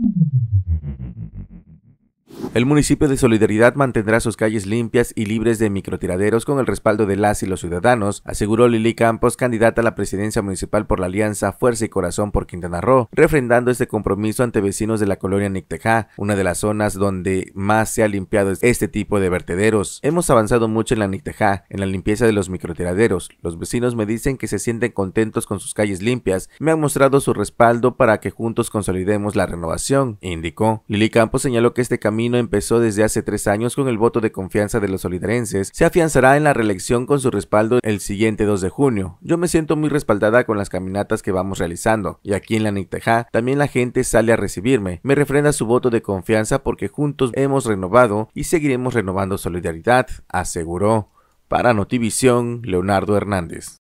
Mm-hmm. El municipio de Solidaridad mantendrá sus calles limpias y libres de microtiraderos con el respaldo de las y los ciudadanos, aseguró Lili Campos, candidata a la presidencia municipal por la alianza Fuerza y Corazón por Quintana Roo, refrendando este compromiso ante vecinos de la colonia Nicteja, una de las zonas donde más se ha limpiado este tipo de vertederos. Hemos avanzado mucho en la Nicteja, en la limpieza de los microtiraderos. Los vecinos me dicen que se sienten contentos con sus calles limpias. Me han mostrado su respaldo para que juntos consolidemos la renovación, indicó. Lili Campos señaló que este camino en empezó desde hace tres años con el voto de confianza de los solidarenses, se afianzará en la reelección con su respaldo el siguiente 2 de junio. Yo me siento muy respaldada con las caminatas que vamos realizando, y aquí en la Nictejá también la gente sale a recibirme, me refrenda su voto de confianza porque juntos hemos renovado y seguiremos renovando solidaridad, aseguró. Para Notivisión, Leonardo Hernández.